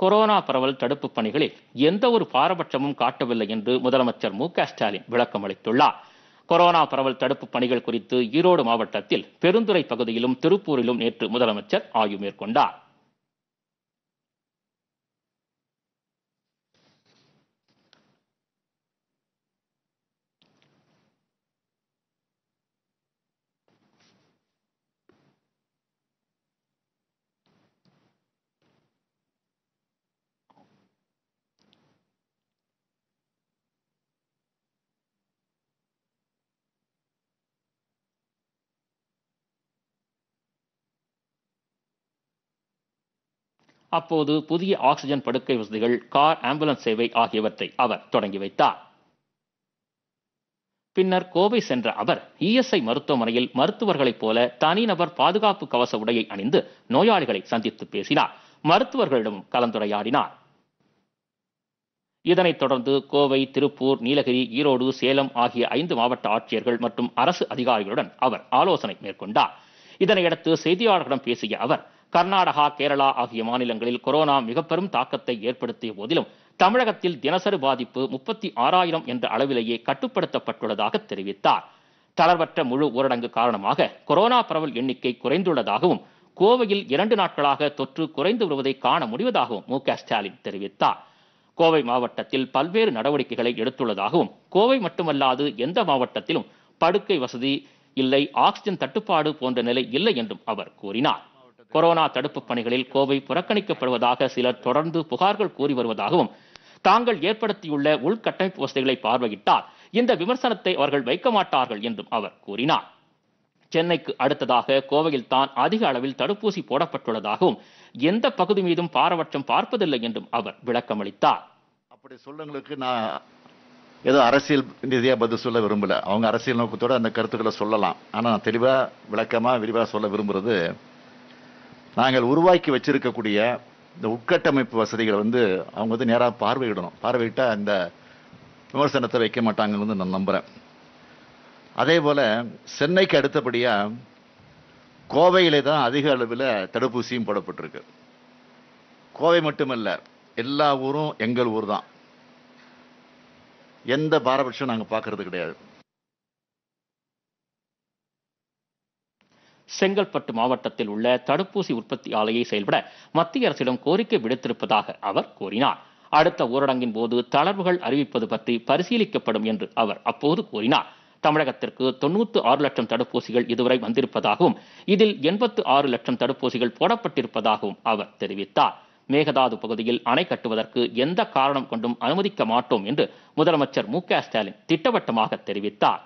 corona பரவல் தடுப்பு பணிகளில் எந்த ஒரு பாரபட்சமும் காட்டவில்லை என்று முதலமைச்சர் மு ஸ்டாலின் விளக்கம் அளித்துள்ளார் கொரோனா பரவல் தடுப்பு பணிகள் குறித்து ஈரோடு மாவட்டத்தில் பெருந்துறை பகுதியிலும் திருப்பூரிலும் நேற்று முதலமைச்சர் ஆய்வு மேற்கொண்டார் அப்போது புதிய ஆக்சிஜன் படுக்கை வசதிகள் கார் ஆம்புலன்ஸ் சேவை ஆகியவற்றை அவர் தொடங்கி வைத்தார் பின்னர் கோவை சென்ற அவர் இஎஸ்ஐ மருத்துவமனையில் மருத்துவர்களைப் போல தனிநபர் பாதுகாப்பு கவச உடையை அணிந்து நோயாளிகளை சந்தித்து பேசினார் மருத்துவர்களிடமும் கலந்துரையாடினார் இதனைத் தொடர்ந்து கோவை திருப்பூர் நீலகிரி ஈரோடு சேலம் ஆகிய ஐந்து மாவட்ட ஆட்சியர்கள் மற்றும் அரசு அதிகாரிகளுடன் அவர் ஆலோசனை மேற்கொண்டார் இதனையடுத்து செய்தியாளர்களிடம் பேசிய அவர் கர்நாடகா கேரளா ஆகிய மாநிலங்களில் கொரோனா மிக பெரும் தாக்கத்தை ஏற்படுத்திய போதிலும் தமிழகத்தில் தினசரி பாதிப்பு முப்பத்தி ஆறாயிரம் என்ற அளவிலேயே கட்டுப்படுத்தப்பட்டுள்ளதாக தெரிவித்தார் தளர்வற்ற முழு ஊரடங்கு காரணமாக கொரோனா பரவல் எண்ணிக்கை குறைந்துள்ளதாகவும் கோவையில் இரண்டு நாட்களாக தொற்று குறைந்து வருவதை காண முடிவதாகவும் மு ஸ்டாலின் தெரிவித்தார் கோவை மாவட்டத்தில் பல்வேறு நடவடிக்கைகளை எடுத்துள்ளதாகவும் கோவை மட்டுமல்லாது எந்த மாவட்டத்திலும் படுக்கை வசதி இல்லை ஆக்சிஜன் தட்டுப்பாடு போன்ற நிலை இல்லை என்றும் அவர் கூறினார் கொரோனா தடுப்பு பணிகளில் கோவை புறக்கணிக்கப்படுவதாக சிலர் தொடர்ந்து புகார்கள் கூறி வருவதாகவும் தாங்கள் ஏற்படுத்தியுள்ள உள்கட்டமைப்பு வசதிகளை பார்வையிட்டால் இந்த விமர்சனத்தை அவர்கள் வைக்க மாட்டார்கள் என்றும் அவர் கூறினார் சென்னைக்கு அடுத்ததாக கோவையில் தான் அதிக அளவில் தடுப்பூசி போடப்பட்டுள்ளதாகவும் எந்த பகுதி மீதும் பாரபட்சம் பார்ப்பதில்லை என்றும் அவர் விளக்கமளித்தார் அப்படி சொல்லுங்களுக்கு நான் ஏதோ அரசியல் ரீதியாக பதில் சொல்ல விரும்பல அவங்க அரசியல் நோக்கத்தோடு அந்த கருத்துக்களை சொல்லலாம் ஆனால் நான் தெளிவாக விளக்கமாக விரிவாக சொல்ல விரும்புகிறது நாங்கள் உருவாக்கி வச்சிருக்கக்கூடிய இந்த உட்கட்டமைப்பு வசதிகளை வந்து அவங்க வந்து நேராக பார்வையிடணும் பார்வையிட்டால் அந்த விமர்சனத்தை வைக்க மாட்டாங்கன்னு வந்து நான் நம்புகிறேன் அதே போல் சென்னைக்கு அடுத்தபடியாக கோவையிலே தான் அதிக அளவில் தடுப்பூசியும் போடப்பட்டிருக்கு கோவை மட்டுமல்ல எல்லா ஊரும் எங்கள் ஊர் தான் எந்த பாரபட்சம் நாங்கள் பார்க்கறது கிடையாது செங்கல்பட்டு மாவட்டத்தில் உள்ள தடுப்பூசி உற்பத்தி ஆலையை செயல்பட மத்திய அரசிடம் கோரிக்கை விடுத்திருப்பதாக அவர் கூறினார் அடுத்த ஊரடங்கின் போது தளர்வுகள் அறிவிப்பது பற்றி பரிசீலிக்கப்படும் என்று அவர் அப்போது கூறினார் தமிழகத்திற்கு தொண்ணூத்து ஆறு லட்சம் தடுப்பூசிகள் இதுவரை வந்திருப்பதாகவும் இதில் எண்பத்து ஆறு லட்சம் தடுப்பூசிகள் போடப்பட்டிருப்பதாகவும் அவர் தெரிவித்தார் மேகதாது பகுதியில் அணை கட்டுவதற்கு எந்த காரணம் கொண்டும் அனுமதிக்க மாட்டோம் என்று முதலமைச்சர் மு ஸ்டாலின் திட்டவட்டமாக தெரிவித்தார்